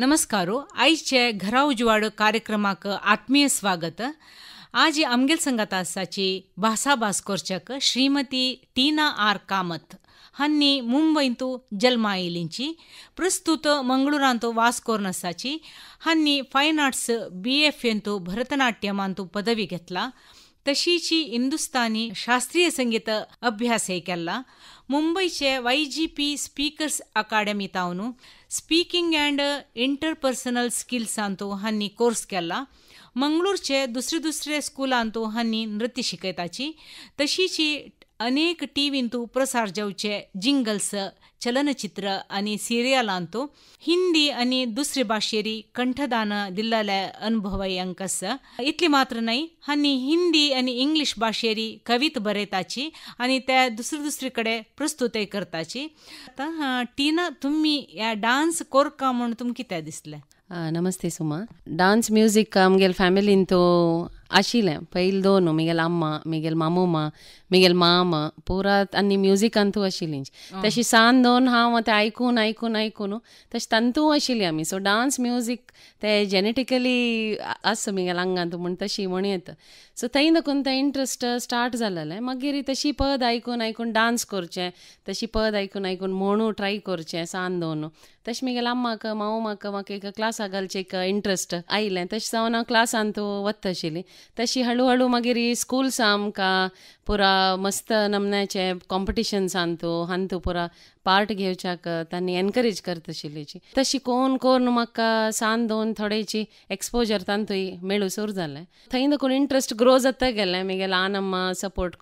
नमस्कारो आयचे घरा उजवाड कार्यक्रमाक आत्मीय स्वागत आज आमगेल संगत आसाची भासा भास्कोरचक श्रीमती टीना आर कामत हांनी मुंबईंत जल्मा आयिल्लींची प्रस्तुत मंगळुरांत वास हन्नी हांनी फायन आर्ट्स बी एफ एंत भरतनाट्यमांत पदवी घेतला ತಶೀಚಿ ಹಿಂದೂಸ್ತಾನಿ ಶಾಸ್ತ್ರೀಯ ಸಂಗೀತ ಅಭ್ಯಾಸೈಕಲ್ಲ ಮುಂಬೈಚ Y G P speakers academy ತಾವನು ಸ್ಪೀಕಿಂಗ್ ಆ್ಯಂಡ್ ಇಂಟರ್ಪರ್ಸನಲ್ ಸ್ಕಿಲ್ಸ್ ಅಂತೂ ಹನ್ನಿ ಕೋರ್ಸ್ಗೆಲ್ಲ ದುಸ್ರೆ ದುಸ್ರೆ ಸ್ಕೂಲ್ ಅಂತೂ ಹನ್ನಿ ನೃತ್ಯ ಶಿಕೈತಾಚಿ ತಶೀಚಿ अनेक टीव्हीतू प्रसार जाऊचे जिंगल्स चलनचित्र आणि सिरियल आणतो हिंदी आणि दुसरी भाषेरी कंठदान दिलेले अनुभवयंकस् इतली मात्र नाही आणि हिंदी आणि इंग्लिश भाषेरी कविता बरेताची आणि त्या दुसरी दुसरीकडे प्रस्तुत करताची टीना तुम्ही या डान्स का म्हणून तुम किती दिसले नमस्ते सुमा डान्स म्युझिक फॅमिलीतो ಆಶೀಲೆ दोन ಮಿಗೆಲ್ आम्मा ಮಿಗೆಲ್ मामोमा ಮಿಗೆಲ್ माम पुरा आनी म्युजिकांतू आशिल्लीं तशी सान दोन हांव तें आयकून आयकून आयकून तशें तांतूय आशिल्लीं आमी सो डांस म्युजीक ते जेनेटिकली आस गे आंगांत म्हूण तशी म्हण सो थंय नकून तें इंट्रस्ट स्टार्ट जालेलें मागीर तशी पद आयकून आयकून डान्स करचें तशी पद आयकून आयकून म्हणू ट्राय करचें सान दोन तशें मुगेल आम्माक माव म्हाका म्हाका एक क्लासा घालचें एक इंट्रस्ट आयलें तशें जावन हांव क्लासान वता आशिल्ली तशी हळू हळू मागीर स्कूल आमकां ಪೂರಾ ಮಸ್ ನಮನೇ ಕಾಂಪಿಟಿಶನ್ ಸಂತೂ ಹಂತೂ ಪೂರಾ ಪಾರ್ಟ ಘೇಜಿ ಎನ್ಕರರೆಜಿ ತೋ ಕಾನ ದ ಥೋಡೆ ಎಕ್ಸ್ಪೋಜರ್ ಮೇಸ ತೈಂದ ಥಂ ದಿನ ಗ್ರೋಸ್ ಗ್ರೋ ಜೊತೆಲ್ಲ ಆನ ಸಪೋರ್ಟ್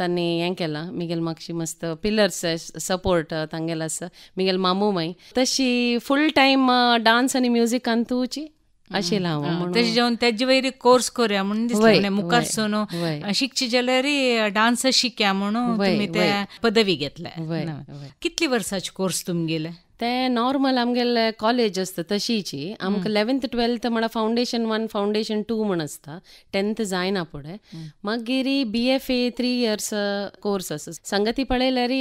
ತನ್ನ ಎಲ್ಲ ಮುಗೇಲಿ ಮಕ್ಷಿ ಮಸ್ತ್ ಪಿಲ್ಲರ್ಸ್ ಸಪೋರ್ಟ್ ತಶಿ ಫುಲ್ ಟೈಮ್ ಡಾನ್ಸ್ ಅನಿ ಮ್ಯೂಸಿಕ್ ಅಂತೂಚಿ असे लाव त्याच्या जेवण त्याची वैरी कोर्स करूया म्हणून दिसलें मुखार सोनो शिकची जाल्यार डान्स शिक्या म्हणून तुम्ही ते पदवी घेतलाय कितली वर्षाचे कोर्स तुम्ही गेले ते नॉर्मल आमगेले कॉलेज आसता तशीची आमकां लेवेंथ ट्वेल्थ म्हणा फाउंडेशन वन फाउंडेशन टू म्हण आसता टेन्थ जायना फुडें मागीर B F A three years course आसा संगती पळयल्यार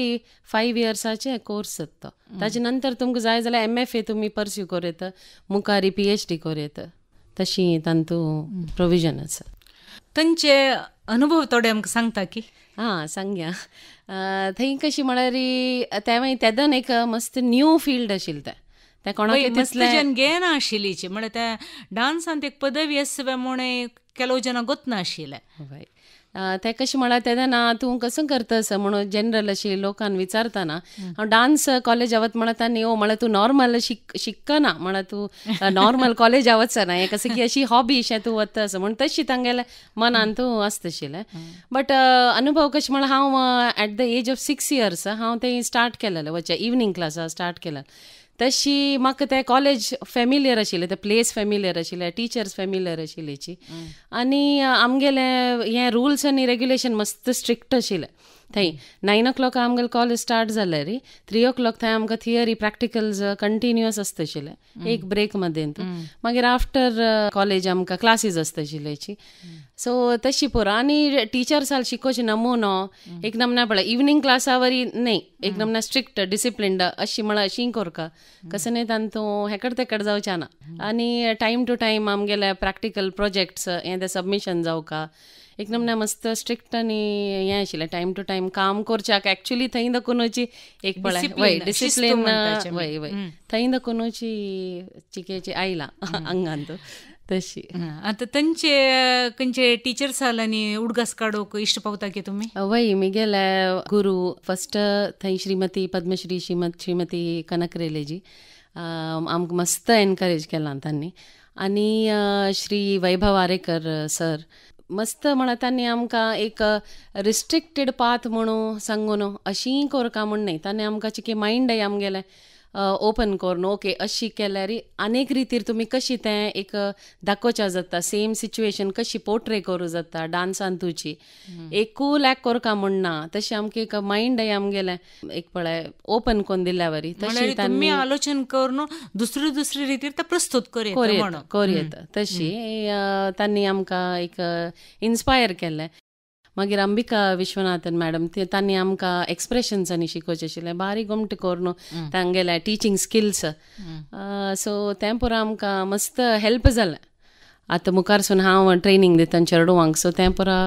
फायव इयर्साचे कोर्स तो ताजे नंतर तुमकां जाय जाल्यार एम एफ ए तुम्ही पर्स्यू कोर येता मुखारी पी एच डी तशी तांतू प्रोविजन असं तांचे अनुभव थोडे आमकां सांगता की हां सांगया थंय कशी म्हळ्यार ते मागीर तेदन एक मस्त न्यू फिल्ड आशिल्लें तें तें कोणाक घेना आशिल्लीची म्हळ्यार त्या डान्सान एक पदवी आसवे म्हूण केलो जना गोत नाशिल्लें ते कशें म्हणा ते ना तूं कसं करतस म्हणून जनरल अशी लोकांक विचारताना हांव डान्स कॉलेज आवत म्हणत आनी ओ हो, म्हणल्यार तूं नॉर्मल शिक शिकना म्हणा तूं नॉर्मल कॉलेज ना हे कसं की अशी हॉबी अशें तूं वतस म्हणून तशी तांगेले मनान तू आसतशिल्लें बट अनुभव कशें म्हळ्यार हांव at the age of six years हांव ते स्टार्ट केलेलें वचे इवनिंग क्लासा स्टार्ट केला तशी म्हाका ते कॉलेज फॅमिलियर आशिल्लें ते प्लेस फॅमिलियर आशिल्ले टिचर्स फॅमिलियर आशिल्लीची आनी आमगेले हे रुल्स आनी रेग्युलेशन मस्त स्ट्रिक्ट आशिल्ले थंय नायन ओ क्लॉक आमगेलो स्टार्ट स्टार्ट रे रे थ्री ओ क्लॉक थंय आमकां थियरी प्रॅक्टिकल्स कंटिन्युअस आसताशिल्ले एक ब्रेक मध्ये मागीर आफ्टर कॉलेज आमकां क्लासीस आसतशिले सो तशी पुरो आनी साल शिकोच नमुनो एक नमना पळय इवनींग क्लासा वरी न्ही एक नमना स्ट्रिक्ट डिसिप्लिन अशी म्हळ्यार अशी कोरका कसं न्ही तूं हेकड तेकड जावच्या ना आनी टायम टू टायम आमगेले प्रॅक्टिकल प्रोजेक्ट्स हे ते सबमिशन का हिकदमि न मस्तु स्ट्रिक्ट आनी हें आशिल्लें टायम टू टायम काम करच्याक एक्चुली थंय दाखोनची एक पळय वय डिसिप्लीन वय वय थंय दाखोनची चिकेची आयला हांगान तशी आता तांचे खंयचे टीचर्स आला न्ही उडगास काडूंक इश्ट पावता की तुमी मी मिगेले गुरु फर्स्ट थंय श्रीमती पद्मश्री श्रीमत श्रीमती कनकरेलेजी आम मस्त एनकरेज केला तांनी आनी श्री वैभव आरेकर सर मस्त म्हणतांनी आमकां एक रिस्ट्रिक्टेड पाथ म्हणू सांगून कोर कोरका म्हण न्ही ताणें आमकां माइंड माइंडय आमगेलें ओपन करून ओके अशी केल्यार अनेक रितीर तुमी कशी तें एक दाखोवच्या जाता सेम सिच्युएशन कशी पोर्ट्रे करूं जाता डान्सान तुजी एकूल एक कोरका म्हण ना तशी आमकां एक माइंडय आमगेलें एक पळय ओपन करून दिल्या वरी तशी तुमी आलोचन करून दुसरी दुसरी रितीर ते प्रस्तुत करयेत येता तशी तांणी आमकां एक इन्स्पायर केलें मागीर अंबिका विश्वनाथन मॅडम तांणी आमकां एक्सप्रेशन्सांनी शिकोवचें आशिल्लें बारीक घुमट करून mm. तांगेल्या टिचींग स्किल्स सो तें पुरो आमकां मस्त हेल्प जालें आतां मुखारसून हांव ट्रेनिंग दितां चेडवांक सो तें पुरा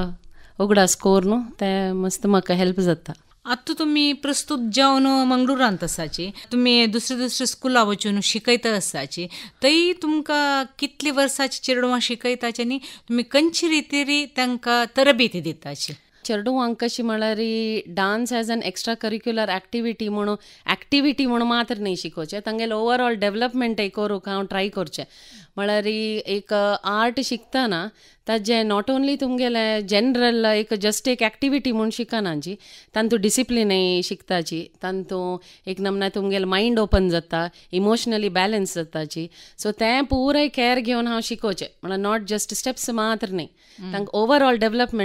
उगडास कोर न्हू तें मस्त म्हाका हेल्प जाता आतां तुम्ही प्रस्तुत जावन मंगळुरांत आसाची तुम्ही दुसरे दुसरे स्कुला वचून शिकयता आसाची तरी तुमकां कितली वर्साची चेडवां शिकयताचे आनी तुमी कंची रितीरी तांकां तरबेती दिताची चेडवांक कशी म्हळ्यार dance as an extracurricular activity म्हणून एक्टिविटी म्हणून मात्र न्ही शिकोवचें तांगेलो ओवरऑल डेवलपमेंट करूंक हांव ट्राय करचें म्हळ्यार एक आर्ट शिकतना ताजे नॉट ओन्ली तुमगेले जनरल एक जस्ट एक एक्टिविटी म्हूण शिकनाची शिकता डिसिप्लिनय शिकताची तातूंत एक नमना तुमगेले माइंड ओपन जाता इमोशनली बॅलन्स जाताची सो ते पुराय केअर घेऊन हा शिकोचे म्हणजे नॉट जस्ट स्टेप्स मात्र न्ही तांकां ओवरऑल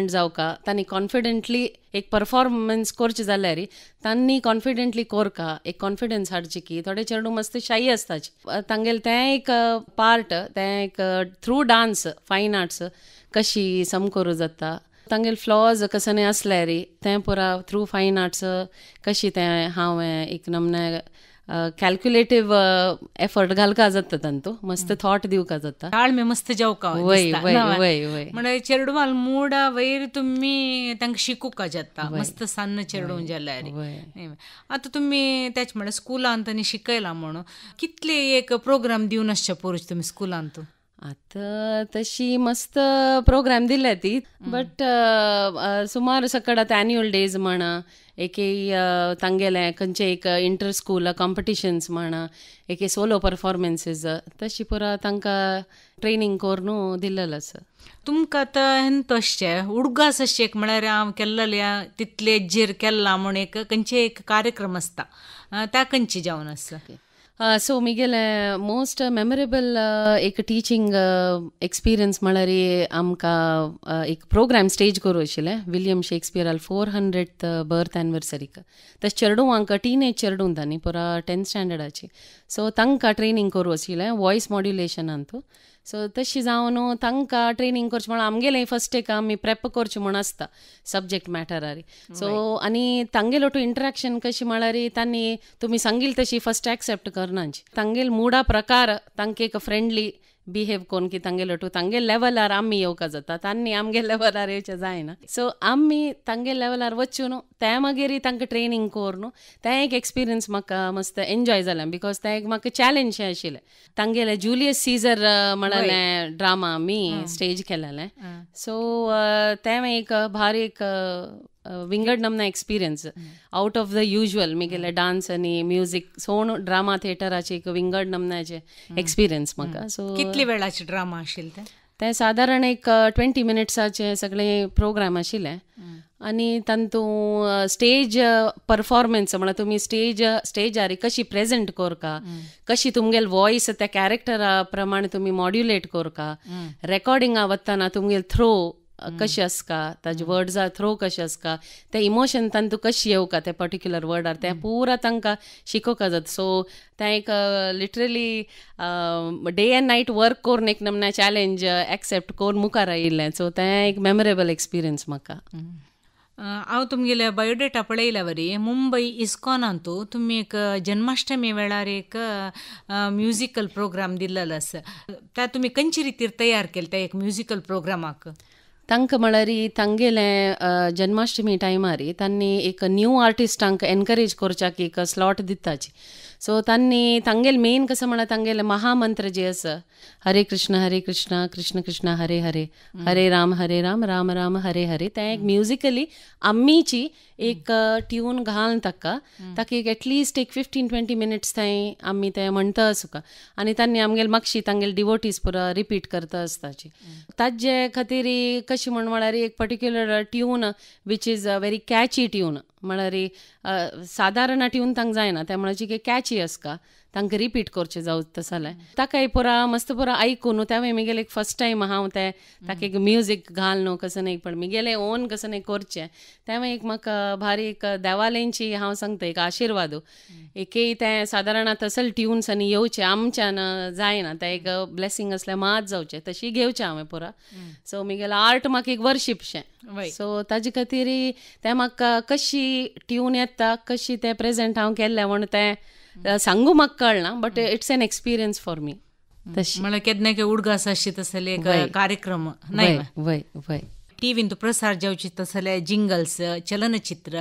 जाऊ का तांणी कॉन्फिडेंटली एक परफॉर्मन्स करचे जाल्यार तांणी कॉन्फिडंटली कोरका एक कॉन्फिडन्स हाडची की थोडे चेडू मस्त शाही असताचे तांगेल ते एक पार्ट ते एक थ्रू डान्स फाईन आर्ट्स कशी सम करू जाता तांगेल फ्लॉज कसने रे ते पुरा थ्रू फाईन आर्ट्स कशी ते हांवें एक नमने कॅल्क्युलेटिव एफर्ट घालका जाता तांतू मस्त थॉट दिवका जाता मे मस्त जेवका वय वय वय वय म्हणजे चेडवाल मुडा वयर तुम्ही तांकां का जाता मस्त सान्न चेडूं जाल्यार आतां तुम्ही तेच म्हणल्यार स्कुलांत आनी शिकयला म्हणून कितले एक प्रोग्राम दिवन आसचे पोरूच तुमी स्कुलांत आता तशी मस्त प्रोग्राम दिल्या ती बट सुमार आता एन्युअल डेज म्हणा एके तांगेले खंचे एक इंटर स्कूल कॉम्पिटिशन्स म्हणा एके सोलो परफॉर्मन्सीस तशी पुरा तांकां ट्रेनिंग कोर न्हू दिलेलो आसा तुमकां आतां हें तशें उडगास अशें एक म्हळ्यार हांव केल्लेल्या तितले जेर केल्ला म्हूण एक खंयचे एक कार्यक्रम आसता त्या खंयची जावन आसा ಸೊ ಮುಗೇಲೆ ಮೋಸ್ಟ್ ಮೆಮೊರೆಬಲ್ಿಚಿಂಗ ಎಕ್ಸ್ಪಿರ್ಯ ಪ್ರೋಗ್ರಾಮ ಸ್ಟೇಜಲ್ಲ William Shakespeare four hundred birth ಏನಿವರ್ಸರಿಕೆ ಚೆಡೂ ಅವಿ ಚೆಡೂ ಸ್ಟ್ಯಾಂಡ ಸೊ ತಂಕ್ರೆ ಕೊೂ ವಾಯ್ಸ್ ವಾಯಸ್ ಅಂತೂ सो तशी जावं न्हू तांकां ट्रेनींग करचें आमगेलें फर्स्ट एक आमी प्रेप करचें म्हण आसता सब्जेक्ट मॅटरारी सो आनी तांगेलो टू इंटरेक्शन कशी म्हळ्यार तांणी तुमी सांगील तशी फर्स्ट एक्सेप्ट करनाची तांगेल मुडा प्रकार तांकां एक फ्रेंडली बिहेव कोण की तांगे लटू तांगे लेवलार आमी येवपाक जाता तांणी आमगे लेवलार येवचें जायना सो आमी तांगे लेवलार वचू न्हू ते मागीर तांकां ट्रेनींग कोर न्हू तें एक एक्सपिरियन्स म्हाका मस्त एन्जॉय जालें बिकॉज तें एक म्हाका चॅलेंज आशिल्लें तांगेलें जुलियस सीजर म्हणलें ड्रामा आमी स्टेज केलेलें सो तें एक भारी एक ಎಕ್ಸ್ಪೀರಿಯನ್ಸ್ ಔಟ್ ಆಫ್ ಎಕ್ಸ್ಪಿರ ಯೂಶುವಲ್ ಓ ಡಾನ್ಸ್ ಅನಿ ಮ್ಯೂಸಿಕ್ ಸೋಂ ಡ್ರಾಮಾ ಥಿಯೇಟರ್ ಆಚೆ ಎಕ್ಸ್ಪೀರಿಯನ್ಸ್ ಕಿತ್ಲಿ ಡ್ರಾಮಾ ಥರ ವಿಂಗಡ ಮಿನಿಟ್ಸ್ ಆಚೆ ಕಾಧಾರಣೆಂಟಿಟ್ಸ ಪ್ರೋಗ್ರಾಮ ಆಶ್ರೆ ಅನಿ ತಂತು ಸ್ಟೇಜ್ ಸ್ಟೇಜ್ ಸ್ಟೇಜ್ ತುಮಿ ಆರಿ ಕಶಿ ಪ್ರೆಸೆಂಟ್ ತ ಸ್ಟೇಜ ಪರ್ಫೆಜಾರೆಸೆಂಟ್ ಕೊರ ಕಾಯಸ್ ಕರೆಕ್ಟರಾ ಪ್ರಮಾಣ ಮೊಡ್ಯೂಲೆಟ್ ರೇಕಾ ವತಾನಾ ತುಮೇಲೆ ಥ್ರೋ कशें आसता ताजे आर थ्रो कशें आसता ते इमोशन तान तूं कशें का ते पर्टिक्युलर वर्डार तें पुरा तांकां का जात सो त्या एक literally day and night work करून एक नमना चॅलेंज एक्सेप्ट करून मुखार आयिल्लें सो ते एक मेमोरेबल एक्सपिरियन्स म्हाका हांव तुमगेले बायोडेटा पळयला वरी मुंबई इस्कॉनान तूं तुमी एक जन्माष्टमी वेळार एक म्युझिकल प्रोग्राम दिल्लो आसा त्या तुमी खंयची रितीर तयार केले त्या एक म्युझिकल प्रोग्रामाक ತಂಕ ತಂಗೆಲೆ ಜನ್ಮಾಷ್ಟಮಿ ಜನ್ಮಾಷ್ಟಮೀ ಟೈಮಾರಿ ತಾನಿ ನೂ ಆರ್ಟಿಸ್ಟಾಕ್ ಎಕರೆಜ ಕೊರ್ಚಾಕಿ ಕಾ ಸ್ಲಟ ದ सो त्यांनी तंगेल मेन कसं म्हणा तंगेल महामंत्र जे अस हरे कृष्ण हरे कृष्ण कृष्ण कृष्ण हरे हरे राम हरे राम राम राम हरे हरे ते एक म्युझिकली आम्हीची एक ट्यून घाल ताका ताकी एक एटलिस्ट एक फिफ्टीन ट्वेंटी मिनिट्स थंय आम्ही ते म्हणटा का आणि तांणी आमगेल मक्षी तांगेल डिवोटीज पुरा रिपीट करत आसताची ताजे खातीर कशी म्हण एक particular tune which is a very catchy tune म्हणारी सादारण आठवून तांकां जायना त्या म्हणची की कॅची का तांकां रिपीट करचें जावं तशें जाल्यार ताका पुरा मस्त पुरा आयकून न्हू एक फर्स्ट टायम हांव ते ताका एक म्युजीक घाल न्हू कसं नाही पण मुगेले ओन कसं नाही करचें त्यावेळी एक म्हाका भारी एक देवालेंची हांव सांगता एक आशिर्वाद हो. एक ते सादारण तसल ट्युन्स आनी येवचे आमच्यान जायना ते एक ब्लेसींग असल्या मात जावचें तशी घेवचें हांवें पुरा सो मुगेलो आर्ट म्हाका एक वर्शिपशें सो ताजे खातीर ते म्हाका कशी ट्यून येता कशी ते प्रेझेंट हांव केल्लें म्हण तें ಸಂಗು ಮಕ್ಕಳನ್ನ but it's an experience for me ಕೆದ್ನೆಗೆ ಹುಡುಗ ಸಶಿತ ಸಲೆ ಕಾರ್ಯಕ್ರಮ ವೈ ವೈ ಟಿವಿಂದು ಪ್ರಸಾರ ಜಿಂಗಲ್ಸ್ ಚಲನಚಿತ್ರ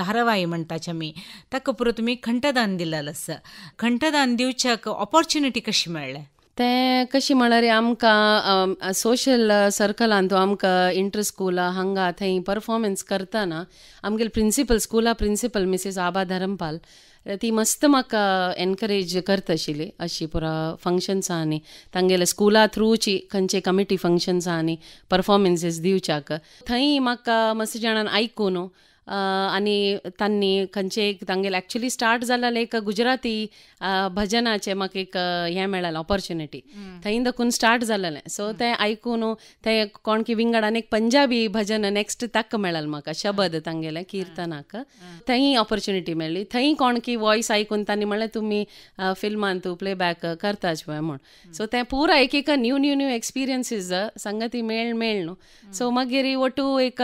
ಧಾರಾವಾಹಿ ಮಂಟ ಚಮಿ ತಕ್ಕ ಪುರ ತುಮಿ ಖಂಟದ ಅಂದಿಲ್ಲಲಸ ಖಂಟದ ಅಂದಿವಚಾಕ ಅಪॉर्च्युनिटी कशी मेळ्ळे ते कशी आमकां सोशल आमकां इंटर स्कुला हांगा थंय आमगेल स्कुला मिसीस आबा धरमपाल ती मस्त म्हाका एनकरेज आशिल्ली अशी पुरा फंक्शन्सां आनी तांगेले स्कुला थ्रूची खंयचे कमिटी फंक्शन्सां आनी परफॉर्मन्सीस दिवच्याक थंय म्हाका मस्त जाणान आयकून आनी तांणी खंयचे एक तांगेले एक्चुली स्टार्ट जाला एक गुजराती भजनाचे म्हाका एक हें मेळलें ऑपॉर्च्युनिटी थंय दकून स्टार्ट जाल्लें सो तें आयकून तें कोण की विंगडान एक पंजाबी भजन नेक्स्ट तक मेळल म्हाका शबद तांगेले किर्तनाक थंय ऑपॉर्च्युनिटी मेळ्ळी थंय कोण की वॉयस आयकून तांणी म्हणलें तुमी फिल्मान तूं प्लेबॅक करताच पळय म्हूण सो ते पुरा एक एक न्यू न्यू न्यू एक्सपिरियन्सीस संगती मेळ मेळ न्हू सो मागीर वटू एक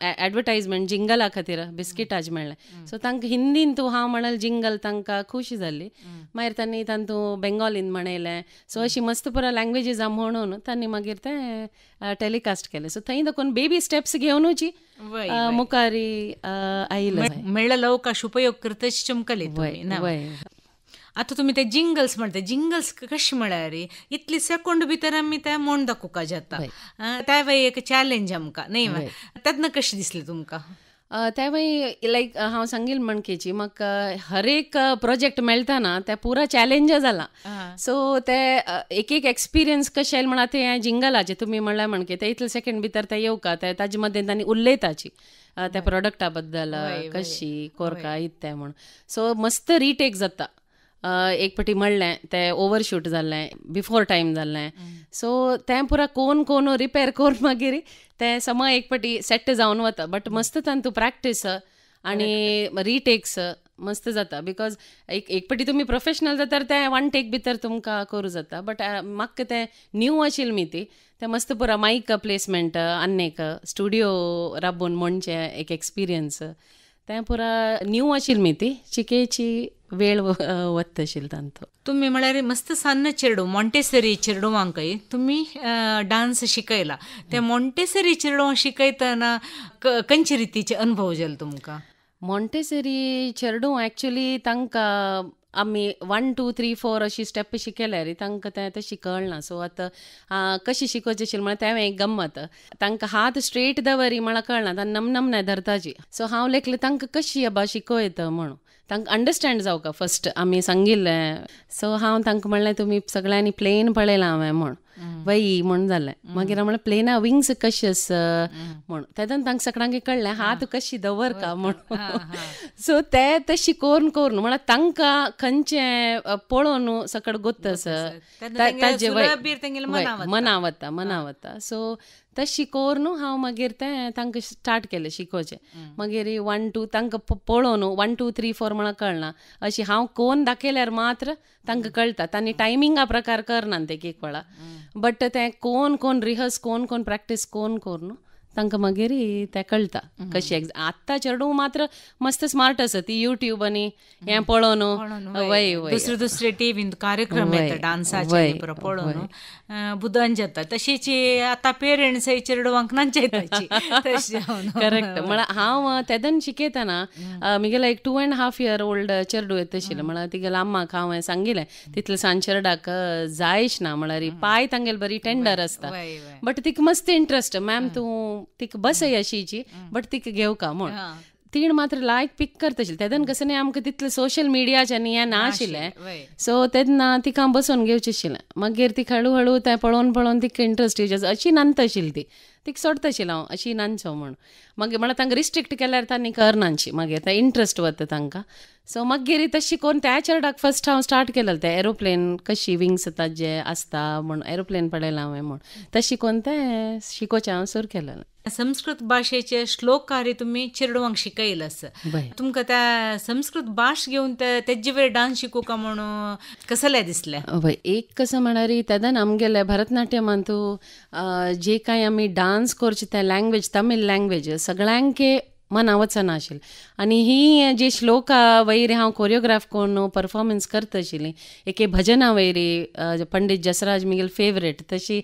एडवर्टायजमेंट जिंगल ಹಾಕತಿರ ಬಿಸ್ಕಿಟ್ ಆಜ್ಮೇಲೆ ಸೊ ತಂಕ ಹಿಂದಿಂತು ಹಾ ಮಣಲ್ ಜಿಂಗಲ್ ತಂಕ ಖುಷಿದಲ್ಲಿ ಮೈರ್ ತನ್ನಿ ತಂತು ಬೆಂಗಾಲ್ ಇಂದ ಮಣೆಲೆ ಸೊ ಅಶಿ ಮಸ್ತ್ ಪುರ ಲ್ಯಾಂಗ್ವೇಜಸ್ ಅಮ್ಮೋಣೋನು ತನ್ನಿ ಮಗಿರ್ತೆ ಟೆಲಿಕಾಸ್ಟ್ ಕೆಲೆ ಸೊ ತೈಂದ ಕೊನ್ ಬೇಬಿ ಸ್ಟೆಪ್ಸ್ ಗೆವನು ಜಿ ಮುಖಾರಿ ಐಲ ಮೇಳ ಲವಕಾಶ ಉಪಯೋಗ ಕೃತಶ್ ಚುಮ್ಕಲಿ ಆತ ತುಮಿ ಜಿಂಗಲ್ಸ್ जिंगल्स म्हणते जिंगल्स कशी म्हळ्यार इतली सेकोंड भितर आमी ते मोंड दाखोवपाक जाता त्या वेळी एक चॅलेंज आमकां न्ही तेन्ना त्यावेळी लायक हांव सांगेल मणकेची म्हाका हरेक प्रोजेक्ट मेळटना ते पुरा चॅलेंज झाला सो ते एक एक एक्सपिरियन्स कशें येयला म्हण आतां जिंगलाचे जिंगलाचें तुमी म्हणल्यार म्हणके ते इथले सेकेंड भितर ते का ते ताजे मध्ये तांणी उलयताची त्या प्रोडक्टा कशी कोरका इत म्हणून म्हण सो मस्त रिटेक जाता एक पाटी म्हणलें ते ओवरशूट जाल्लें बिफोर टायम जाल्लें सो तें पुरा कोण कोण रिपेर कोर मागीर तें समा एक पाटी सेट जावन वता बट मस्त तांतू प्रॅक्टीस आनी रिटेक्स मस्त जाता बिकॉज एक एक पाटी तुमी प्रोफेशनल जाता ते वन टेक भितर तुमकां करूं जाता बट म्हाका तें न्यू आशिल्ली मी ती तें मस्त पुरा मायक प्लेसमेंट आनी एक स्टुडियो राबून म्हणचे एक एक्सपिरियन्स तें पुरा न्यू आशिल्ली मी ती चिकेची वेळ वत्त आशिल्ली तांचो तुमी म्हळ्यार मस्त सान्न चेडूं मोंटेसरी चेडवांकय तुमी डान्स शिकयला तें मोंटेसरी चेडवांक शिकयतना खंयचे रितीचे अनुभव जाले तुमकां मोंटेसरी चेडूं एक्चुली तांकां आमी वन टू थ्री फोर अशी स्टेप शिकयल्या रे तांकां तें आतां शिकळना सो आतां कशी शिकोवची आशिल्ली म्हळ्यार तें एक गम्मत तांकां हात स्ट्रेट दवरी म्हळ्यार कळना तां नम नम नाही धरताची सो हांव लेखलें तांकां कशी अबा शिकयत म्हणून तांकां अंडरस्टँड जावं फस्ट आमी सांगिल्लें सो हांव तांकां म्हणलें तुमी सगळ्यांनी प्लेन पळयलां हांवें म्हूण वै म्हण जालें मागीर म्हणलें प्लेना विंग्स कशी आस म्हण तेदोन तांकां सगळ्यांक कळलें हात कशी दवर का म्हण सो ते ते शिकोवन करून म्हळ्यार तांकां खंयचे पळोवन सकाळ गोत्त आसा मना वता मना वता सो ते शिकोर न्हू हांव मागीर तें तांकां स्टार्ट केलें शिकोवचें मागीर वन टू तांकां पळोवन वन टू थ्री फोर म्हणून कळना अशी हांव कोण दाखयल्यार मात्र ತಂಗಕಲ್ ತಾತನಿ ಟೈಮಿಂಗ್ ಆ ಪ್ರಕಾರ ಕರ್ನಂತೆ ಕಿಕೊಳಾ ಬಟ್ ತೇ ಕೋನ್ ಕೋನ್ ರಿಹರ್ಸ್ ಕೋನ್ ಕೋನ್ ಪ್ರಾಕ್ಟಿಸ್ ಕೋನ್ ಕೋನ್ तांकां मागीर तें कळटा कशी एग्ज आतां चेडूं मात्र मस्त स्मार्ट आसा ती युट्यूब आनी हें पळोवन वय वय दुसरे दुसरे टिवीन कार्यक्रम येता डान्साचे पळोवन बुधन जाता तशीच आतां पेरंट्स चेडवांक ना करेक्ट म्हळ्यार हांव तेदन शिकयतना म्हगेलो एक two and half year old चेडूं येत आशिल्लो म्हळ्यार तिगेलो आम्माक हांव हें तितले सांज सांचेरडाक जायश ना म्हळ्यार पाय तांगेल बरी टेंडर आसता बट तिका मस्त इंट्रस्ट मॅम तूं ती तीक बसय अशीची जी बट तीक का म्हूण तीण मात्र लायक पिक करताशील तेदन कसं नाही आमकां तितलें सोशल मिडियाचें न्ही हें नाशिल्लें सो तेन्ना तिका बसोन घेवचें आशिल्लें मागीर ती हळू हळू तें पळोवन पळोवन तिका इंट्रस्ट येवचें अशी नांदताशिल्ली ती तिका सोडताशिल्लें हांव अशी नांदचो म्हूण मागीर मला तांकां रिस्ट्रिक्ट केल्यार तांणी करनांची मागीर आतां इंट्रस्ट वता तांकां सो मागीर तशें शिकोवन त्या चेडाक फस्ट हांव स्टार्ट केलेलें तें एरोप्लेन कशी विंग्स येतात जे आसता म्हूण एरोप्लेन पळयलां हांवें म्हूण तें शिकोवन तें शिकोवचें हांव सुरू केलेलें संस्कृत भाशेचे श्लोककारी तुम्ही चेडवांक शिकयले तुमक तुमकां त्या संस्कृत भाष घेऊन ते वेळ डान्स का म्हणून कसलें दिसले एक कसं म्हणा तेदान आमगेले भरतनाट्यमान जे कांय आम्ही डान्स करचे ते लँग्वेज तमील लँग्वेज सगळ्यांके मन वचना आशिल्लें आणि ही जी श्लोका वयर हा कोरियोग्राफ कोण परफॉर्मन्स करत आशिल्लें एके भजना वयरी पंडीत जसराज मुगेल फेवरेट तशी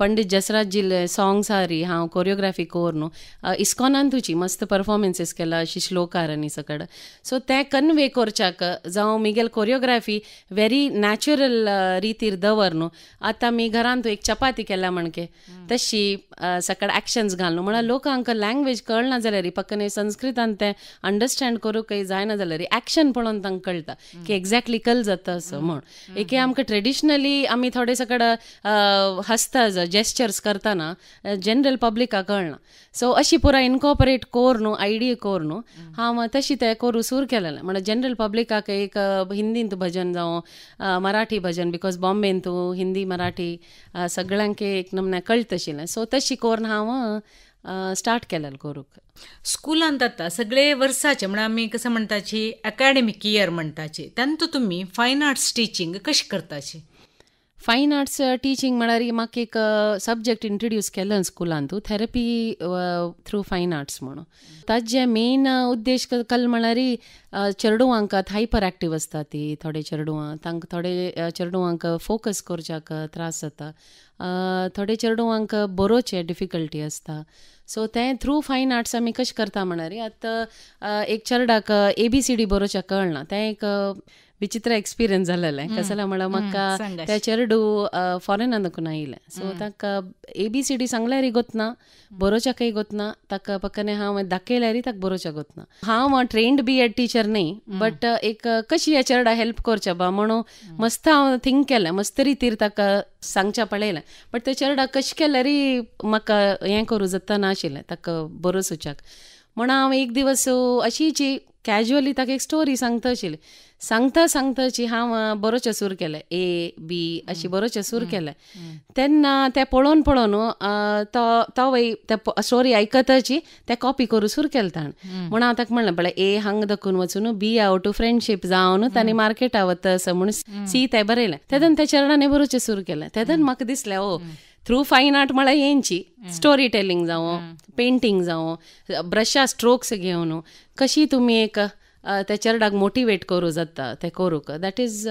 पंडीत जसराज जी सॉंग्स री हा कोरियोग्राफी कोर न्हू इस्कॉनान तुझी मस्त परफॉर्मन्सीस केला अशी आणि सकड सो ते कन्वे कोरच्याक जावं मुगेल कोरियोग्राफी व्हेरी नॅचरल रितीर दवर न्हू आतां मी घरांत एक चपाती केला म्हणके तशी सकाळ एक्शन्स घालणं म्हणा लोक लँग्वेज कळना जाल्यार पक्कने संस्कृतान तें अंडरस्टँड करूंक जायना जाल्यार एक्शन पळोवन तांकां कळटा की एक्झॅक्टली कल जाता असो म्हण एके आमकां ट्रेडिशनली आमी थोडे सकड हसता जेस्चर्स करताना जनरल पब्लिकाक कळना सो अशी पुरा इनकॉपरेट कोर न्हू आयडिया कोर न्हू हांव तशी ते कोरू सूर केलेलें म्हणजे जनरल पब्लिकाक एक हिंदींत भजन जावं मराठी भजन बिकॉज बॉम्बेन तूं हिंदी मराठी सगळ्यांक एक नमने कळत आशिल्लें सो तशें कोर्न हांव स्टार्ट केलं करूक स्कुलान जाता सगळे वर्साचे म्हण आमी कसं म्हणताची अकॅडमिक इयर म्हणताची तांतू तुम्ही फायन आर्ट्स टिचींग कशी करताची ಫೈನ್ ಆರ್ಟ್ಸ್ ಟೀಚಿಂಗ್ ಮಾಡಾರಿ ಮಾಕ್ ಈಗ ಸಬ್ಜೆಕ್ಟ್ ಇಂಟ್ರೊಡ್ಯೂಸ್ ಕೆಲ್ಲನ್ ಸ್ಕೂಲಂತು ಥೆರಪಿ ಥ್ರೂ ಫೈನ್ ಆರ್ಟ್ಸ್ ಮಾಡು ತಜ್ಜೆ ಮೇನ್ ಉದ್ದೇಶ ಕಲ್ ಮಾಡಾರಿ ಚೆರಡುವಂಕ ಹೈಪರ್ ಆಕ್ಟಿವ್ ಆಸ್ತಾತಿ थोडे ಚೆರಡುವ तांक थोडे ಚೆರಡುವಂಕ ಫೋಕಸ್ कोरजाक त्रास जाता थोडे ಚೆರಡುವಂಕ ಬರೋचे ಡಿಫಿಕಲ್ಟಿ आसता सो ते थ्रू फायन आर्ट्स आमी कशें करता म्हणा रे आतां एक चर्डाक ए बी सी डी बरोवचें कळना तें एक विचित्र एक्सपिरियन्स जालेलें कसं जाल्यार म्हणल्यार म्हाका त्या चेडू फॉरेनानकून आयिल्लें सो ताका ए बी सी डी सांगल्यारय गोतना बरोवच्याकय गोतना ताका पक्कने हांव दाखयल्यारय ताका बरोवच्या गोतना हांव ट्रेन्ड बी एड टीचर न्ही बट एक कशी ह्या चेडा हेल्प करच्या बा म्हणून मस्त हांव थिंक केलें मस्त रितीर ताका सांगचें पडलेलें बट ते चेडा कशें रे म्हाका हें करूं जाता नाशिल्लें ताका बरो सुचाक म्हण हांव एक दिवस अशी जी कॅज्युअली ताका एक स्टोरी सांगता आशिल्ली सांगता सांगताची हांव बरोच चसूर केलें ए बी अशी बरोच चसूर केलें तेन्ना तें पळोवन पळोवन तो तो वय ते स्टोरी आयकताची ते कॉपी करू सुरू केलें ताण म्हण हांव ताका म्हणलें पळय ए हांग दाखोवन वचून बी आवट टू फ्रेंडशीप जावन ताणी मार्केटा वता असं म्हणून सी तें बरयलें तेदन त्या चरणाने बरोचें सुरू केलें तेदन म्हाका दिसलें ओ थ्रू फाईन आर्ट मला येंची स्टोरी टेलिंग जावं पेंटिंग जावं ब्रशा स्ट्रोक्स घेऊन कशी तुम्ही एक त्या चेडाक मोटिवेट करू जाता ते करूक that is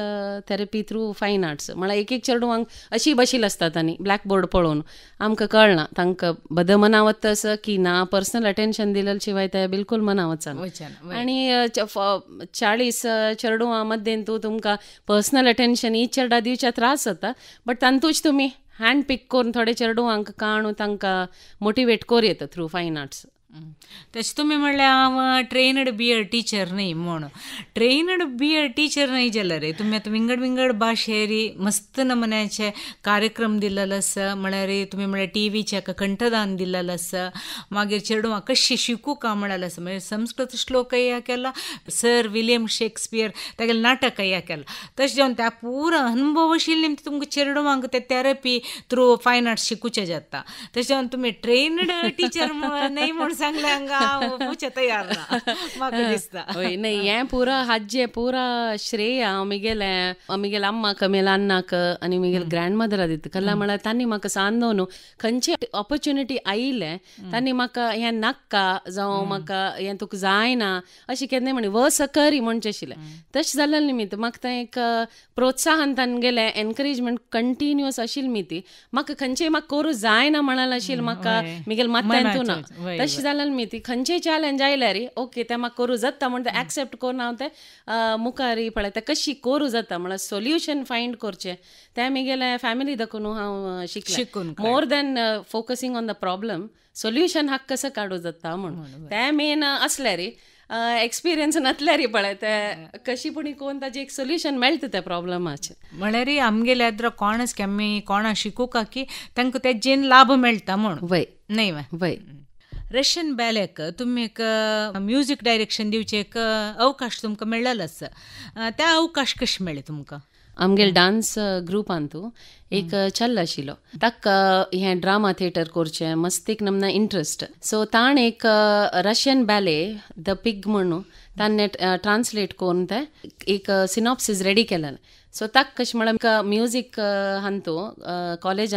therapy through fine arts म्हणा एक एक चेडवांक अशी बशील असतात ब्लॅक ब्लॅकबोर्ड पळून आमकां कळना तांकां बद मनावत असं की ना पर्सनल अटेन्शन दिलं शिवाय ते बिलकुल मना आणि आनी चाळीस चेडवां मध्ये तू तुमकां पर्सनल अटेन्शन ही चेडा दिवच्या त्रास जाता बट तांतूच तुम्ही हँड पिक करून थोडे चेडूं हांकां तांकां मोटिवेट कोर येता थ्रू फायन आर्ट्स तशें तुमी म्हणल्यार हांव ट्रेनड बी टीचर टिचर न्ही ट्रेनड बी टीचर टिचर नाही रे तुमी आतां विंगड विंगड भाशेरी मस्त नमुन्याचे कार्यक्रम दिलेलो आसा म्हळ्यार तुमी म्हळ्यार टी कंठदान दिलेलो आसा मागीर चेडूं हाका शिशिकू का म्हणालो म्हणजे संस्कृत श्लोक या केला सर विलियम शेक्सपियर तागेलें नाटक या केलां तशें जावन त्या पुरो अनुभव आशिल्ले तुमकां चेडवांक ते थेरपी थ्रू फायन आर्ट्स शिकूचें जाता तशें जावन तुमी ट्रेनड टीचर न्ही म्हूण ಲೆಹಂಗಾ ಪೂಚೆ ಯಾರ್ನ ಮಾಕು ಏನ್ ಪೂರ ಅಜ್ಜೆ ಪೂರ ಶ್ರೇಯ ಅಮಿಗೆಲ ಅಮಿಗೆಲ ಅಮ್ಮಕ ಮೇಲೆ ಅಣ್ಣಾಕ ಅನಿ ಮಿಗೆಲ್ ಗ್ರ್ಯಾಂಡ್ ಮದರ್ ಆದಿತ್ತು ಕಲ್ಲ ಮಳ ತನ್ನಿ ಮಾಕ ಸಾಂದೋನು ಕಂಚೆ ಆಪರ್ಚುನಿಟಿ ಐಲೆ ತನ್ನಿ ಮಾಕ ಏನ್ ನಕ್ಕ ಜಾವ ಮಾಕ ಏನ್ ತುಕ್ ಜಾಯ್ನಾ ಅಶಿ केन्नाय ಮಣಿ व सकरी म्हणचे आशिल्लें तशें जालें निमित्त म्हाका तें एक प्रोत्साहन तांगेलें एनकरेजमेंट कंटिन्युअस आशिल्ली मी ती म्हाका खंयचेय म्हाका करूं जायना म्हणाल जाल्यार ती खंयचेय चॅलेंज आयल्या रे ओके तें म्हाका करूं जाता म्हण तें एक्सेप्ट करून हांव तें मुखार पळय तें कशी करूं जाता म्हळ्यार सोल्युशन फायंड करचें तें मुगेलें फॅमिली दाखून हांव शिकलें more than focusing on the problem solution हाक कसो काडूं जाता म्हूण तें मेन आसलें रे एक्सपिरियन्स नसल्या रे पळय ते कशी पूण कोण ताजें एक सोल्युशन मेळटा त्या प्रॉब्लमाचें म्हळ्यार आमगेले आद्र कोणच केमी कोणा शिकूंक की तांकां तेजेन लाभ मेळटा म्हूण वय न्हय वय रशियन बॅलेक तुम्ही एक म्युझिक डायरेक्शन दिवचे एक अवकाश तुमकां मेळ्ळलोच त्या अवकाश कशें मेळ्ळें तुमकां आमगेल डान्स ग्रुपान तूं एक चल्ल आशिल्लो ताका हें ड्रामा थिएटर करचें मस्तीक नमना इंट्रस्ट सो ताण एक रशियन बॅले द पिग म्हणून ताणें ट्रान्सलेट करून ते एक सिनॉप्सीस रेडी केलेलें ಸ್ವತಃ ಮೇಡಮ್ ಮ್ಯೂಸಿಕ್ ಅಂತು ಕಾಲೇಜ್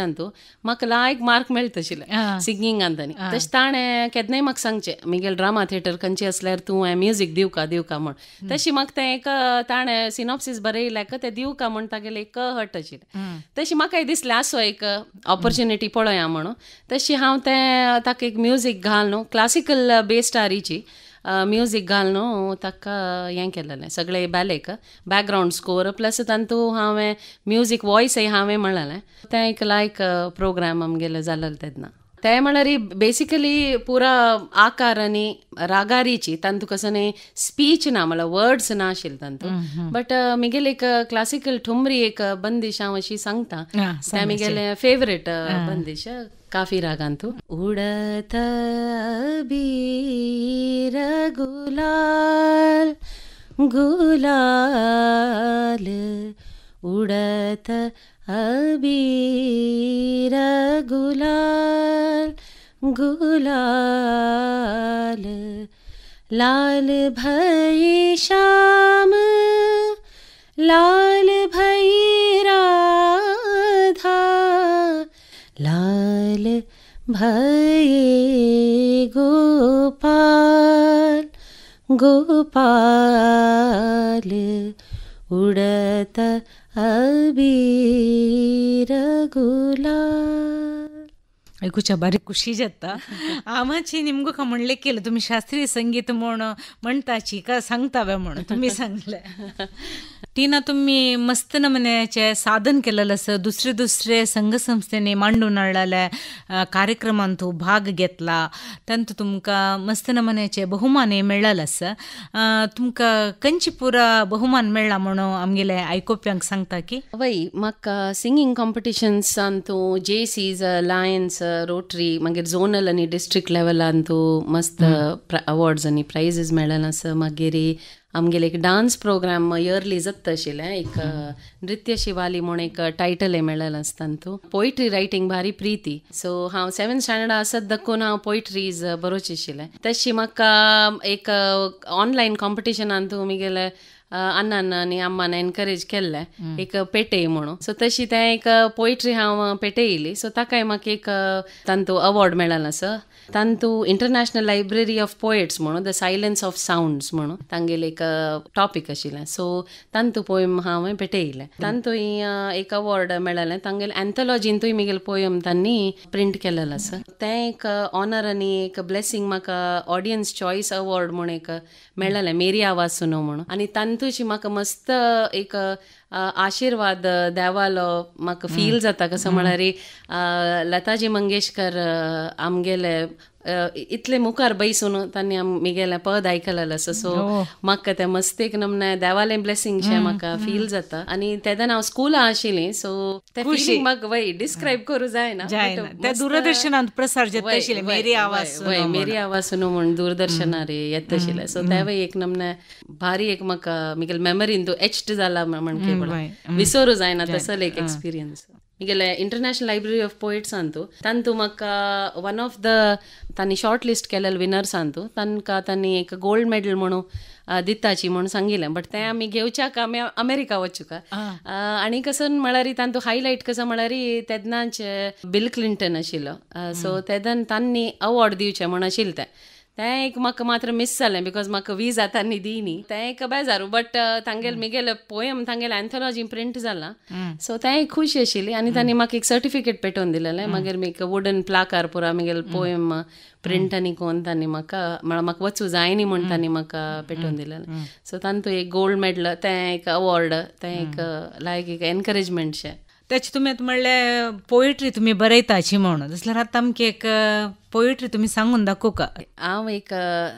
म्हाका लायक मार्क मेळटा तशें सिंगींग ಅಂತಾನೆ तशें ताणें केन्नाय म्हाका सांगचें म्हगेलें ड्रामा थिएटर खंयचे आसल्यार तूं हांवें म्युजीक दिवका दिवका म्हण तशें म्हाका तें एक ताणें सिनॉप्सीस बरयलां तें दिवका म्हण तागेलें एक हट आशिल्लें तशें म्हाकाय दिसलें आसो एक ऑपॉर्च्युनिटी पळोवया म्हणून तशी हांव तें ताका एक म्युजीक घाल न्हू क्लासिकल बेस्ड आरीची म्युझिक न्हू ताका हें केलेलें सगळे बॅलेक बॅकग्रावंड स्कोर प्लस तातूंत हांवें म्युजीक वॉयसय हांवें म्हणलेलें तें एक लायक प्रोग्राम आमगेलो जालेलो तेन्ना ತಯಮಳರಿ ಬೇಸಿಕಲಿ ಪೂರ ಆಕಾರನಿ ರಾಗಾರಿಚಿ ತಂತು ಕಸನೆ ಸ್ಪೀಚ್ ನಾಮಲ ವರ್ಡ್ಸ್ ನಾಶಿಲ್ ತಂತು ಬಟ್ ಮಿಗೆಲ್ ಏಕ ಕ್ಲಾಸಿಕಲ್ ಠುಮ್ರಿ ಏಕ ಬಂದಿಶ ಅವಶಿ ಸಂಗ್ತಾ ಮಿಗೆಲ್ ಫೇವರೇಟ್ ಬಂದಿಶ ಕಾಫಿ ರಾಗ ಅಂತೂ ಉಡತ ಬೀರ ಗುಲಾಲ್ ಗುಲಾಲ್ ಉಡತ अबीर गुलाल गुलाल लाल भई श्याम लाल भई राधा लाल भई गोपाल गोपाल उडत अबीर रघुला ऐकूच्या बारीक खुशी जाता आम्हाची निमगो म्हणले केलं तुम्ही शास्त्रीय संगीत म्हण म्हणताची का सांगताव्या म्हणून तुम्ही सांगले टीना तुम्ही मस्त नमुन्याचे साधन केलेलं असं दुसरे दुसरे संघसंस्थेने मांडून हाडलेले कार्यक्रमांत भाग घेतला तांत तुमकां मस्त नमुन्याचे बहुमान मेळ्ळेलं असं तुमकां कंची बहुमान मेळ्ळा म्हणून आमगेले आयकोप्यांक सांगता की वय म्हाका सिंगींग कॉम्पिटिशन्सांतू जे सीज लायन्स रोटरी मागीर झोनल आनी डिस्ट्रिक्ट लेवलांतू मस्त अवॉर्ड्स आणि प्रायजीस मेळ्ळें असं मागीर आमगेले एक डांस प्रोग्राम इयरली जाता आशिल्लें एक नृत्य शिवाली म्हूण एक टायटल मेळ्ळेलें आसता तूं पोयट्री रायटींग भारी प्रिती सो हांव सेवन स्टँडर्ड आसत दखून हांव पोयट्रीज बरोवची आशिल्लें तशी म्हाका एक ऑनलायन कॉम्पिटिशनान तूं गेले अन्नान आनी आम्मान एनकरेज केल्लें एक पेटे म्हणून सो तशी ते एक पोयट्री हांव पेटे सो ताकाय म्हाका एक तांतू अवॉर्ड मेळ्ळेलो आसा तंतू इंटरनॅशनल लायब्ररी ऑफ पोएट्स म्हणून द सायलन्स ऑफ सावंड्स म्हणून तांगेले एक टॉपीक आशिल्लें सो तंतू पोयम हांवें पेटयलें तान एक अवॉर्ड मेळ्ळें तांगेले एन्थोलॉजींतूय म्हगेलें पोयम तांणी प्रिंट केलेलो आसा तें एक ऑनर आनी एक ब्लेसिंग म्हाका ऑडियन्स चॉईस अवॉर्ड म्हूण एक मेळ्ळें मेरी आवाज सुनो म्हणून आनी तांतूची म्हाका मस्त एक आशिर्वाद देवालो फील जाता कसं म्हणाली लताजी मंगेशकर आमगेले इतले मुखार बैसून तांणी ಮಿಗೆಲ್ಲ पद ಐಕಲಲ್ಲ ಸ सो म्हाका त्या मस्तेक नमने देवाले ब्लेसिंग शें म्हाका फील जाता आनी तेदान हांव स्कुला आशिल्लें सो तें खुशी म्हाका वय डिस्क्रायब करूं जायना तें प्रसार मेरी आवाज वय मेरी आवाज सुनो म्हूण दूरदर्शनार येत आशिल्लें सो त्या वय एक नमने भारी एक म्हाका मिगेल मेमरीन एच्ड जाला म्हण विसरू जायना तसलो एक experience international library of poets तू तंतू मला one of the short list केलेलं विनर्सां तू तिने एक गोल्ड मेडल म्हणून देतात बट सांगितलं बी घेवच्या का अमेरिका व आणि कसं म्हणा तातू हायलाईट कसं म्हणान बिल क्लिंटन सो तेदन त्यांनी अवॉर्ड दिवचे म्हणून आशिले ते तें एक म्हाका मात्र मिस जालें बिकॉज म्हाका वी जाता निदीनी तें एक बेजारू बट तांगेल मिगेल पोयम तांगेल एंथोलॉजी प्रिंट जालां सो तें एक खूश आशिल्ली आनी तांणी म्हाका एक सर्टिफिकेट पेटोवन दिलेलें मागीर एक वुडन प्लाकार पुरा मिगेल पोयम प्रिंट आनी कोन तांणी म्हाका म्हळ्यार म्हाका वचूं जायनी म्हूण तांणी म्हाका पेटोवन दिलेलें सो तांतूं एक गोल्ड मेडल तें एक अवॉर्ड तें एक लायक एक एनकरेजमेंट शें तेचे तुम्ही आतां पोयट्री तुम्ही तुमी बरयताची म्हणून जाल्यार आतां आमकी एक पोयट्री तुम्ही सांगून का हांव एक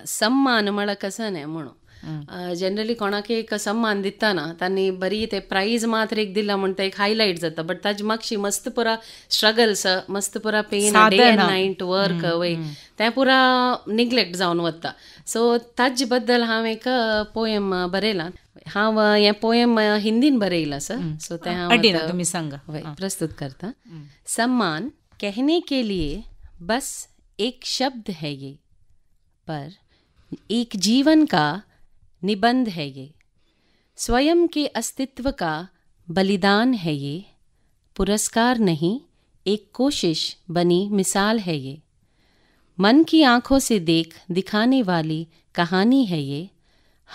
सम्मान म्हळ्यार कसं नाही म्हणून जनरली कोणाक एक सम्मान दिताना तांणी बरी ते प्रायज मात्र एक दिला म्हण ते एक हायलायट जाता बट ताजी मागशी मस्त पुरा स्ट्रगल्स मस्त पुरा pain day and night work वय ते पुरा निग्लेक्ट जावन वता सो ताजे बद्दल हांव एक पोयम बरयलां हाँ ये पोयम हिंदी बरयलां सर सो तें प्रस्तुत करता सम्मान कहने के लिए बस एक शब्द है ये पर एक जीवन का निबंध है ये स्वयं के अस्तित्व का बलिदान है ये पुरस्कार नहीं एक कोशिश बनी मिसाल है ये मन की आंखों से देख दिखाने वाली कहानी है ये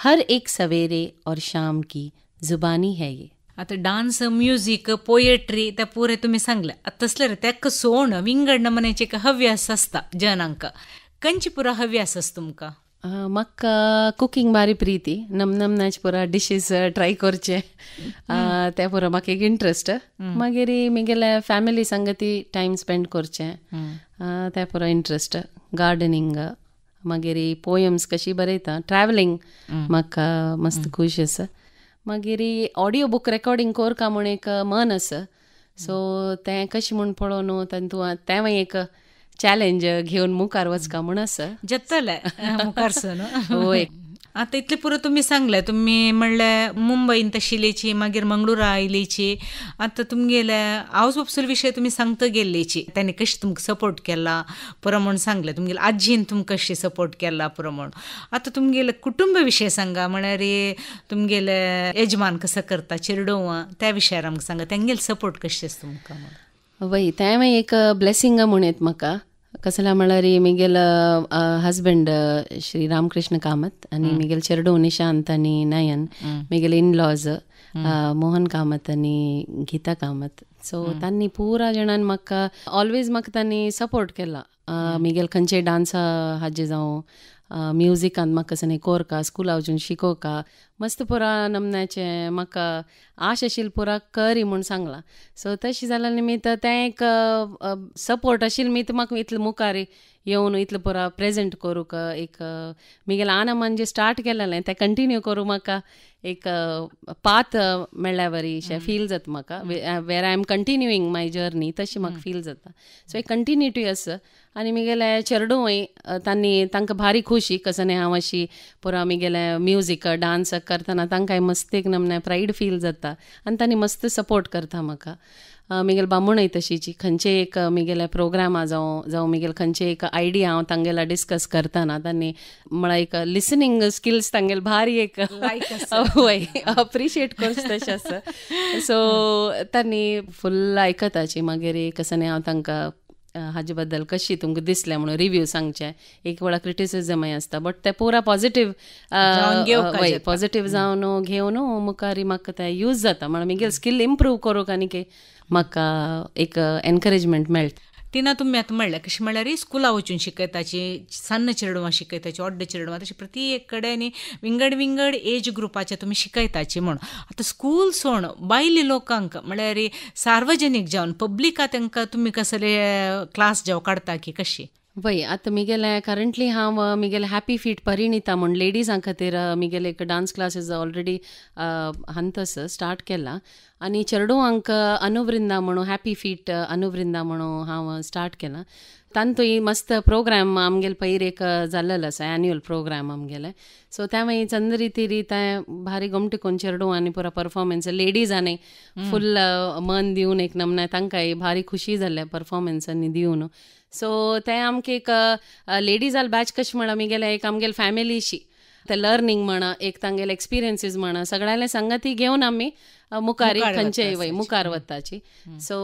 हर एक सवेरे और शाम की जुबानी है ये आता डान्स म्युझिक पोएट्री त्या पुरे तुम्ही सांगल्या आता रे त्या सोण विंगडणं म्हणायचे एक हव्यास आसता जनांक कंची पुरा हव्यास आस तुमकां म्हाका कुकींग बारी प्रिती नम नमनाचे पुरा डिशीस ट्राय करचे त्या पुरो म्हाका एक इंट्रस्ट मागीर म्हगेले फॅमिली संगती टायम स्पेंड करचे त्या पुरो इंट्रस्ट गार्डनिंग मागीर पोयम्स कशी बरयता ट्रॅव्हलिंग म्हाका मस्त खूश आसा मागीर ऑडियो बूक रेकॉर्डींग का म्हूण एक मन आसा सो ते कशें म्हूण पळोवन न्हू तातूंत एक चॅलेंज घेवन मुखार वचका म्हूण आसा जेतले होय आता इथले पुरो तुम्ही सांगलें तुम्ही म्हणलं मुंबईन तशी इलेची मागीर मंगळुरा आता आतां तुमगेले आवज बापसूल विषय तुम्ही सांगता गेल्लेची त्याने कशी तुमकां सपोर्ट केला पुरो सांगलं तुम्ही तुमगेले आजीन तुमकां कशी सपोर्ट केला पुरो आता तुम्ही तुमगेले कुटुंब विषय सांगा म्हळ्यार तुमगेले यजमान कसं करता चिरडोव त्या विशयार आमकां सांगा त्यांगेल सपोर्ट कशी तुमकां वय तें एक ब्लेसिंगा म्हणत म्हाका ಕಸಲಮಳರಿ ಮಿಗೆಲ್ ಹಸ್ಬೆಂಡ್ ಶ್ರೀ ರಾಮಕೃಷ್ಣ ಕಾಮತ್ ಅನಿ ಮಿಗೆಲ್ ಚೆರಡು ನಿಶಾ ಅಂತನಿ ನಯನ್ ಮಿಗೆಲ್ ಇನ್ ಲಾಸ್ ಮೋಹನ್ ಕಾಮತ್ ಅನಿ ಗೀತಾ ಕಾಮತ್ ಸೊ ತನ್ನಿ ಪೂರ ಜನನ್ ಮಕ್ಕ ಆಲ್ವೇಸ್ ಮಕ್ಕ ತನ್ನಿ ಸಪೋರ್ಟ್ ಕೆಲ್ಲ ಮಿಗೆಲ್ ಕಂಚೆ ಡಾನ್ಸ್ ಹಜ್ಜೆ ಜಾವು ಮ್ಯೂಸಿಕಾಂತ ಮಕ್ಕಸನೆ कोरका ಸ್ಕೂಲ್ शिकोवका मस्त पुरा पुरा म्हाका आश ಆಶೆ पुरा करी म्हूण सांगला सो तशें जाल्या निमित्त तें एक सपोर्ट आशिल्लो मी म्हाका इतलो मुखार येवन इतलो पुरा प्रेजेंट करूंक एक म्हगेलें आना म्हणजे स्टार्ट केलेलें तें कंटिन्यू करूं म्हाका एक पाथ मेळ्ळ्या बरी अशें फील जाता म्हाका where I am continuing my journey तशी म्हाका फील जाता सो एक कंटिन्युटी आसा आनी म्हगेले चेडूंय तांणी तांकां भारी खुशी न्ही हांव अशी पुरो मिगेले म्युजीक डांस करतना तांकां मस्तीक नमने प्रायड फील जाता आनी तांणी मस्त सपोर्ट करता म्हाका मिगेल बामूणय तशीची खंयचे एक मिगेले प्रोग्रामा जावं जावं म्हगेलें खंयचे एक आयडिया हांव तांगेला डिस्कस करताना तांणी म्हळ्यार एक लिसनींग स्किल्स तांगेले भारी एक वय अप्रिशिएट करूच तशें आसा सो तांणी फुल्ल आयकताची मागीर कसं हांव तांकां हाजे बद्दल कशी तुमकां दिसलें म्हणून रिव्ह्यू सांगचे एक वेळा क्रिटिसिजमय आसता बट ते पुरा पॉझिटिव्ह पॉझिटिव्ह जावन घेवन मुखारी म्हाका ते यूज जाता म्हणून मुगेल स्कील इम्प्रूव करूंक आनी म्हाका एक एनकरेजमेंट मेळटा तिना तुमी आतां म्हणलें कशें म्हणल्यार स्कुला वचून शिकयताची सन्न चेडवां शिकयताची ऑड्ड चेडवां तशी प्रत्येक कडेन विंगड विंगड एज ग्रुपाचे तुमी शिकयताची म्हण आतां स्कूल सोन बायली लोकांक म्हळ्यार सार्वजनीक जावन पब्लिका तांकां तुमी कसले क्लास जेव काडटा की कशी वय आतां म्हगेलें करंटली हांव मुगेलें हॅपी फीट परिणिता म्हूण लेडीजां खातीर मुगेलें एक डांस क्लासीस ऑलरेडी हांतस स्टार्ट केला आनी चेडवांक अनुवृंदा म्हणून हॅपी फीट अनुवृंदा म्हणून हांव स्टार्ट केलां तांतूय मस्त प्रोग्राम आमगेले पयर एक जाल्लेलो आसा एन्युअल प्रोग्राम आमगेले सो त्या मागीर चंद्री रिती भारी गमटी कोण चेडू आनी पुरा परफॉर्मन्स लेडीजांनी फुल्ल मन दिवन एक नमना तांकांय भारी खुशी जाल्ले परफॉर्मन्सांनी दिवन सो ते आमके एक आल बॅच कशी आम्ही गेले एक आमगेल फॅमिलीशी ते लर्निंग म्हण एक तांगेल एक्सपिरियन्सीस म्हण सगळ्याले संगती घेऊन आम्ही मुखार खंयचे वय मुखार वताची so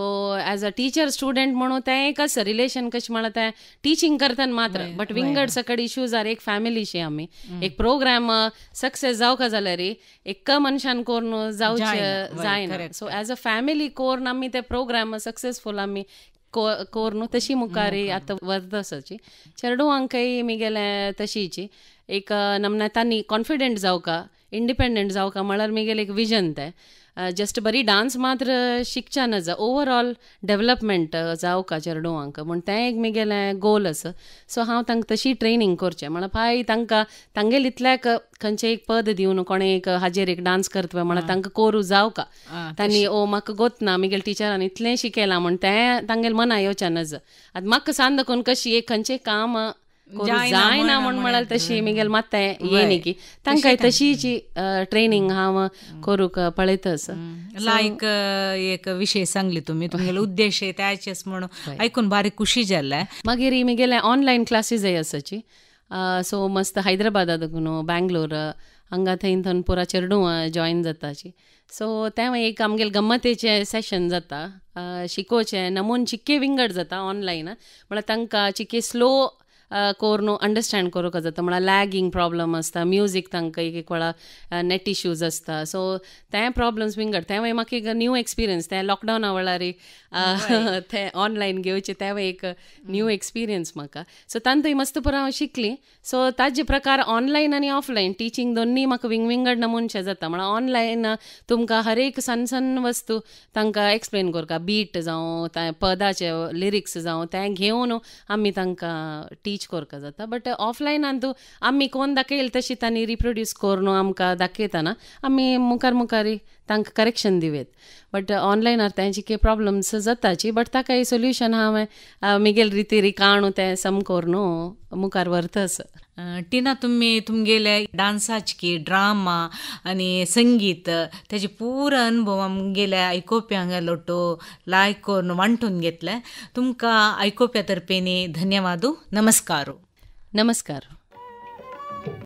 as a teacher student म्हणून ते एक असं रिलेशन कशें म्हण ते टिचींग करतान मात्र बट विंगड सकड इश्यूज आर एक फॅमिलीशी आमी एक प्रोग्राम सक्सेस का जाल्यार एक मनशान कोर्न जाऊ जायना सो एज अ फॅमिली कोर्न आमी ते प्रोग्राम सक्सेसफूल आमी कोर तशी मुखारी आता ಆತ ವರ್ದಸची चेडू हांकांय मिगेले तशीची एक नमनेतांनी कॉन्फिडंट जावं इंडिपेंडंट जावं म्हळ्यार मिगेलें एक विजन तें जस्ट बरी डान्स मात्र शिकच्या नज ओवरऑल डेव्हलपमेंट जावं चेडवांक म्हण तें एक म्हगेलें गोल आसा सो हांव तांकां तशी ट्रेनिंग करचें म्हण पाय तांकां तांगेल इतल्याक खंयचें एक पद दिवन कोणें एक हाजेर एक डान्स करतवे म्हण तांकां कोरू जावं तांणी ओ म्हाका गोतना मुगेल टिचरान इतलें शिकयलां म्हण तें तांगेल मना येवचें नज आतां म्हाका सांद कोण कशी एक खंयचें काम जायना म्हण म्हणाल तशी मी गेल मात की तांकां तशीची ट्रेनिंग हांव करूंक पळयतच लायक एक विशय सांगली तुमी तुमगेलो उद्देश त्याचेच म्हणून ऐकून बारीक खुशी जाल्ले मागीर गेले ऑनलायन क्लासीस आसाची सो मस्त हैदराबादात न्हू बँगलोर हांगा थंय थंय पुरा चेडूं जॉयन जाताची सो तें एक आमगेले गम्मतेचें सेशन जाता शिकोवचे नमून चिक्के विंगड जाता ऑनलायन म्हळ्यार तांकां चिक्के स्लो अंडरस्टँड करूक जाता म्हणा लॅगिंग प्रॉब्लम आसता म्युझिक तांकां एक एक वेळा नेट इश्यूज आसता सो ते प्रॉब्लम्स विंगड ते म्हाका एक न्यू एक्सपिरियन्स ते लॉकडावना वेळार ते ऑनलायन घेवचे तेवे एक न्यू एक्सपिरियन्स म्हाका सो तांतूय मस्त पुरो हांव शिकली सो ताजे प्रकार ऑनलायन आनी ऑफलायन टिचींग दोन्ही म्हाका विंगड नमुनशें जाता म्हणल्यार ऑनलायन तुमकां हर एक सन सन वस्तू तांकां एक्सप्लेन करता बीट जावं पदाचे लिरिक्स जावं ते घेवन आमी तांकां टीच कोर जाता बट ऑफलायनांतू आमी कोण दाखयल तशी तांणी रिप्रोड्यूस आमका आमकां दाखयतना आमी मुखार मुखारी तांकां करेक्शन दिवेत बट ऑनलायनार त्यांची के प्रॉब्लम्स जाताची बट ताका सोल्युशन हांवें मिगेल रिती रिकाणू तें सम कोर न्हू मुखार व्हरता आसा टिना तुमी तुमगेले डान्साची ड्रामा आनी संगीत तेजे पुरा अनुभव आमगेले हांगा लोटो लायक करून वांटून घेतले तुमकां आयकोप्या तर्फेनी धन्यवादू नमस्कार नमस्कार